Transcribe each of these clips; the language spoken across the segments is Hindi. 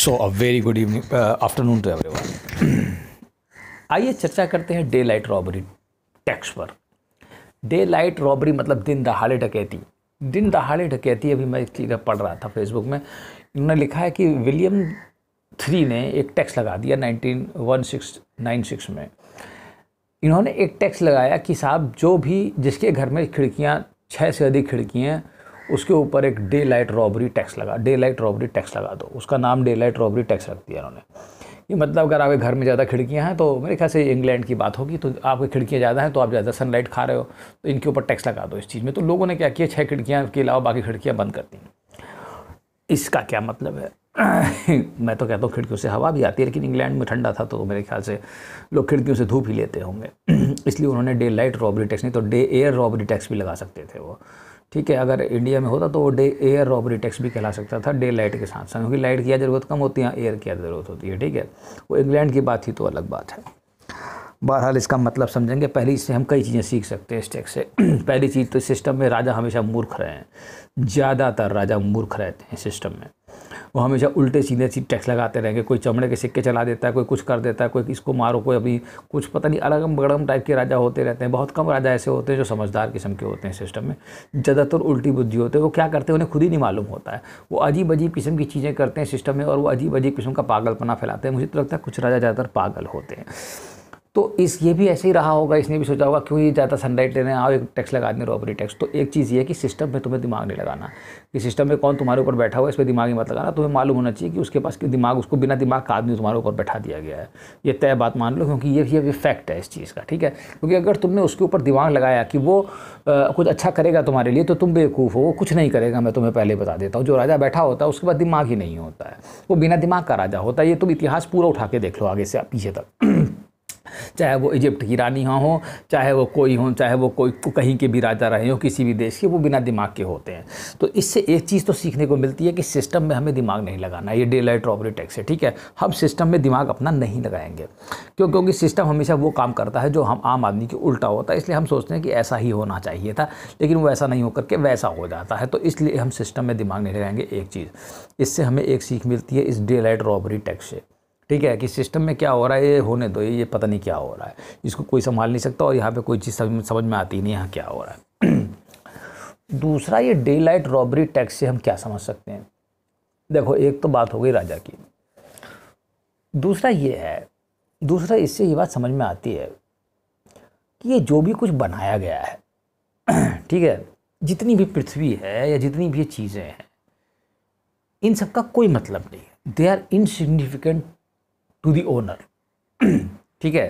so a very good evening afternoon to one आइए चर्चा करते हैं डे लाइट रॉबरी टैक्स पर डे लाइट रॉबरी मतलब दिन दहाड़े डकैती दिन दहाड़े डकैती अभी मैं एक चीज़ पढ़ रहा था फेसबुक में उन्होंने लिखा है कि विलियम थ्री ने एक टैक्स लगा दिया nineteen one six nine six में इन्होंने एक टैक्स लगाया कि साहब जो भी जिसके घर में खिड़कियाँ छः से अधिक खिड़कियाँ उसके ऊपर एक डे लाइट रॉबरी टैक्स लगा डे लाइट रॉबरी टैक्स लगा दो उसका नाम डे लाइट रॉबरी टैक्स रख दिया उन्होंने कि मतलब अगर आपके घर में ज़्यादा खिड़कियाँ हैं तो मेरे ख्याल से इंग्लैंड की बात होगी तो आपकी खिड़कियाँ ज़्यादा हैं तो आप ज़्यादा सनलाइट खा रहे हो तो इनके ऊपर टैक्स लगा दो इस चीज़ में तो लोगों ने क्या किया छः खिड़कियाँ के अलावा बाकी खिड़कियाँ बंद कर दी इसका क्या मतलब है मैं तो कहता हूँ खिड़कियों से हवा भी आती है लेकिन इंग्लैंड में ठंडा था तो मेरे ख्याल से लोग खिड़कियों से धूप ही लेते होंगे इसलिए उन्होंने डे लाइट रॉबरी टैक्स नहीं तो डे एयर रॉबरी टैक्स भी लगा सकते थे वो ठीक है अगर इंडिया में होता तो वो डे एयर रॉबरी टैक्स भी कहला सकता था डे लाइट के साथ साथ क्योंकि लाइट की ज़रूरत कम होती है एयर की ज़रूरत होती है ठीक है वो इंग्लैंड की बात थी तो अलग बात है बहरहाल इसका मतलब समझेंगे पहली इससे हम कई चीज़ें सीख सकते हैं इस टैक्स से पहली चीज़ तो सिस्टम में राजा हमेशा मूर्ख रहे हैं ज़्यादातर राजा मूर्ख रहते हैं सिस्टम में वो हमेशा उल्टे सीधे सी टैक्स लगाते रहेंगे कोई चमड़े के सिक्के चला देता है कोई कुछ कर देता है कोई इसको मारो कोई अभी कुछ पता नहीं अलगम बगड़म टाइप के राजा होते रहते हैं बहुत कम राजा ऐसे होते हैं जो समझदार किस्म के होते हैं सिस्टम में ज़्यादातर उल्टी बुद्धि होते हैं वो क्या करते हैं उन्हें खुद ही नहीं मालूम होता है वो अजीब अजीब किस्म की चीज़ें करते हैं सिस्टम में और वो अजीब अजीब किस्म का पागलपना फैलाते हैं मुझे तो लगता है कुछ राजा ज़्यादातर पागल होते हैं तो इस ये भी ऐसे ही रहा होगा इसने भी सोचा होगा क्यों ये ज़्यादा सनलाइट ले रहे हैं आओ एक टैक्स लगा दें रॉबरी टैक्स तो एक चीज़ ये कि सिस्टम में तुम्हें दिमाग नहीं लगाना कि सिस्टम में कौन तुम्हारे ऊपर बैठा हुआ है इस पर दिमाग ही मत लगाना तुम्हें मालूम होना चाहिए कि उसके पास कि दिमाग उसको बिना दिमाग का आदमी तुम्हारे ऊपर बैठा दिया गया है ये तय बात मान लो क्योंकि ये ये फैक्ट है इस चीज़ का ठीक है क्योंकि अगर तुमने उसके ऊपर दिमाग लगाया कि वो कुछ अच्छा करेगा तुम्हारे लिए तो तुम बेवकूफ़ हो वो कुछ नहीं करेगा मैं तुम्हें पहले बता देता हूँ जो राजा बैठा होता है उसके बाद दिमाग ही नहीं होता है वो बिना दिमाग का राजा होता है ये तुम इतिहास पूरा उठा के देख लो आगे से पीछे तक चाहे वो इजिप्ट की रानियाँ हों चाहे वो कोई हो चाहे वो कोई कहीं के भी राजा रहे हों किसी भी देश के वो बिना दिमाग के होते हैं तो इससे एक चीज़ तो सीखने को मिलती है कि सिस्टम में हमें दिमाग नहीं लगाना ये डे लाइट रॉबरी टैक्स है ठीक है हम सिस्टम में दिमाग अपना नहीं लगाएंगे क्यों क्योंकि सिस्टम हमेशा वो काम करता है जो हम आम आदमी के उल्टा होता है इसलिए हम सोचते हैं कि ऐसा ही होना चाहिए था लेकिन वो ऐसा नहीं होकर के वैसा हो जाता है तो इसलिए हम सिस्टम में दिमाग नहीं लगाएंगे एक चीज़ इससे हमें एक सीख मिलती है इस डे लाइट रॉबरी टैक्स से ठीक है कि सिस्टम में क्या हो रहा है ये होने दो ये पता नहीं क्या हो रहा है इसको कोई संभाल नहीं सकता और यहाँ पे कोई चीज़ समझ में आती नहीं यहाँ क्या हो रहा है दूसरा ये डे लाइट रॉबरी टैक्स से हम क्या समझ सकते हैं देखो एक तो बात हो गई राजा की दूसरा ये है दूसरा इससे ये बात समझ में आती है कि ये जो भी कुछ बनाया गया है ठीक है जितनी भी पृथ्वी है या जितनी भी चीज़ें हैं इन सब का कोई मतलब नहीं they are insignificant to the owner ठीक है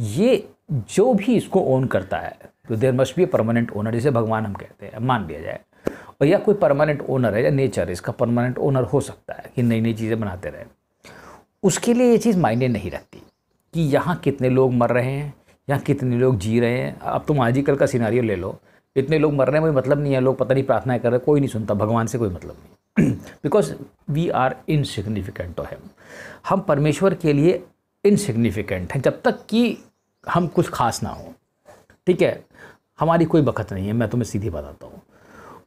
ये जो भी इसको ओन करता है तो there must be a permanent owner जिसे भगवान हम कहते हैं मान लिया जाए और या कोई परमानेंट ओनर है या नेचर इसका परमानेंट ओनर हो सकता है कि नई नई चीज़ें बनाते रहे उसके लिए ये चीज़ मायने नहीं रखती कि यहाँ कितने लोग मर रहे हैं यहाँ कितने लोग जी रहे हैं अब तुम आजिकल का सिनारियो ले लो इतने लोग मरने में मतलब नहीं है लोग पता नहीं प्रार्थनाएं कर रहे कोई नहीं सुनता भगवान से कोई मतलब नहीं because we are insignificant to him हम परमेश्वर के लिए इनसिग्निफिकेंट हैं जब तक कि हम कुछ खास ना हों ठीक है हमारी कोई बखत नहीं है मैं तुम्हें सीधी बताता हूँ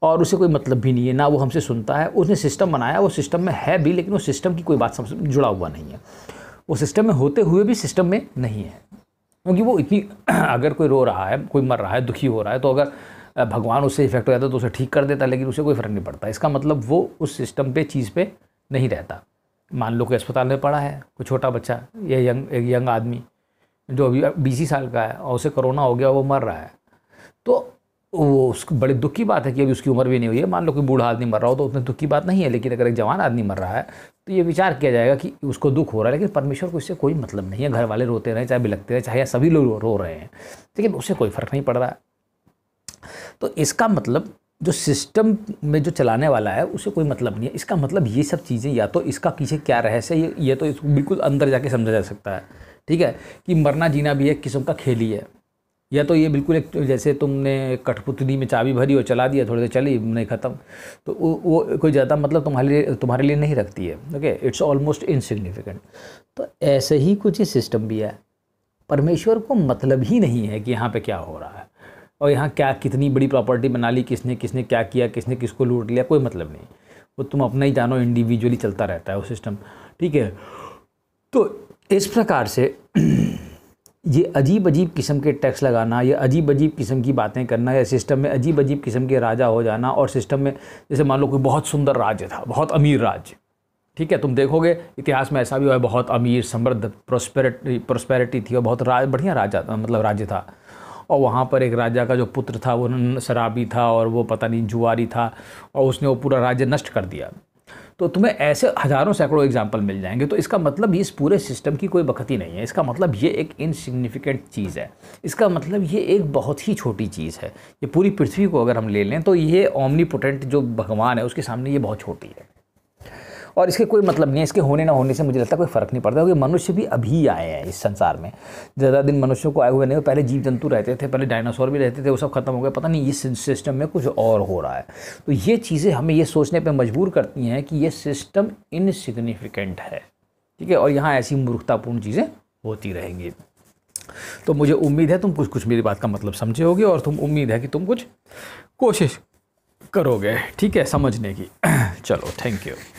और उसे कोई मतलब भी नहीं है ना वो हमसे सुनता है उसने सिस्टम बनाया वो सिस्टम में है भी लेकिन उस सिस्टम की कोई बात समझ जुड़ा हुआ नहीं है वो सिस्टम में होते हुए भी सिस्टम में नहीं है क्योंकि वो इतनी अगर कोई रो रहा है कोई मर रहा है दुखी हो रहा है तो अगर भगवान उससे इफेक्ट हो जाता तो उसे ठीक कर देता लेकिन उसे कोई फ़र्क नहीं पड़ता इसका मतलब वो उस सिस्टम पे चीज़ पे नहीं रहता मान लो कि अस्पताल में पड़ा है कोई छोटा बच्चा या यंग एक यंग आदमी जो अभी बीस ही साल का है और उसे कोरोना हो गया वो मर रहा है तो वो उस बड़े दुख की बात है कि अभी उसकी उम्र भी नहीं हुई है मान लो कि बूढ़ा आदमी मर रहा हो तो उतने दुख की बात नहीं है लेकिन अगर एक जवान आदमी मर रहा है तो ये विचार किया जाएगा कि उसको दुख हो रहा है लेकिन परमेश्वर को इससे कोई मतलब नहीं है घर वाले रोते रहे चाहे बिलकते रहे चाहे सभी लोग रो रहे हैं लेकिन उससे कोई फ़र्क नहीं पड़ रहा है तो इसका मतलब जो सिस्टम में जो चलाने वाला है उसे कोई मतलब नहीं है इसका मतलब ये सब चीज़ें या तो इसका पीछे क्या रहस्य ये ये तो इसको बिल्कुल अंदर जाके समझा जा सकता है ठीक है कि मरना जीना भी एक किस्म का खेल ही है या तो ये बिल्कुल एक जैसे तुमने कठपुतली में चाबी भरी और चला दिया थोड़ी देर चली नहीं ख़त्म तो वो, वो कोई ज़्यादा मतलब तुम्हारे लिए तुम्हारे लिए नहीं रखती है ओके इट्स ऑलमोस्ट इनसिग्निफिकेंट तो ऐसे ही कुछ ये सिस्टम भी है परमेश्वर को मतलब ही नहीं है कि यहाँ पे क्या हो रहा है और यहाँ क्या कितनी बड़ी प्रॉपर्टी बना ली किसने किसने क्या किया किसने किसको लूट लिया कोई मतलब नहीं वो तुम अपना ही जानो इंडिविजुअली चलता रहता है वो सिस्टम ठीक है तो इस प्रकार से ये अजीब अजीब किस्म के टैक्स लगाना ये अजीब अजीब किस्म की बातें करना या सिस्टम में अजीब अजीब किस्म के राजा हो जाना और सिस्टम में जैसे मान लो कोई बहुत सुंदर राज्य था बहुत अमीर राज्य ठीक है तुम देखोगे इतिहास में ऐसा भी हुआ है बहुत अमीर समृद्ध प्रोस्पेरिटी प्रोस्पेरिटी थी और बहुत राज बढ़िया राजा मतलब राज्य था और वहाँ पर एक राजा का जो पुत्र था वो शराबी था और वो पता नहीं जुआरी था और उसने वो पूरा राज्य नष्ट कर दिया तो तुम्हें ऐसे हज़ारों सैकड़ों एग्जाम्पल मिल जाएंगे तो इसका मतलब इस पूरे सिस्टम की कोई बखती नहीं है इसका मतलब ये एक इनसिग्निफिकेंट चीज़ है इसका मतलब ये एक बहुत ही छोटी चीज़ है ये पूरी पृथ्वी को अगर हम ले लें तो ये ओमनीपोटेंट जो भगवान है उसके सामने ये बहुत छोटी है और इसके कोई मतलब नहीं है इसके होने ना होने से मुझे लगता है कोई फ़र्क नहीं पड़ता क्योंकि मनुष्य भी अभी आए हैं इस संसार में ज़्यादा दिन मनुष्यों को आए हुए नहीं हो पहले जीव जंतु रहते थे पहले डायनासोर भी रहते थे वो सब खत्म हो गए पता नहीं इस सिस्टम में कुछ और हो रहा है तो ये चीज़ें हमें ये सोचने पर मजबूर करती हैं कि ये सिस्टम इनसिग्निफिकेंट है ठीक है और यहाँ ऐसी मूर्खतापूर्ण चीज़ें होती रहेंगी तो मुझे उम्मीद है तुम कुछ कुछ मेरी बात का मतलब समझे होगे और तुम उम्मीद है कि तुम कुछ कोशिश करोगे ठीक है समझने की चलो थैंक यू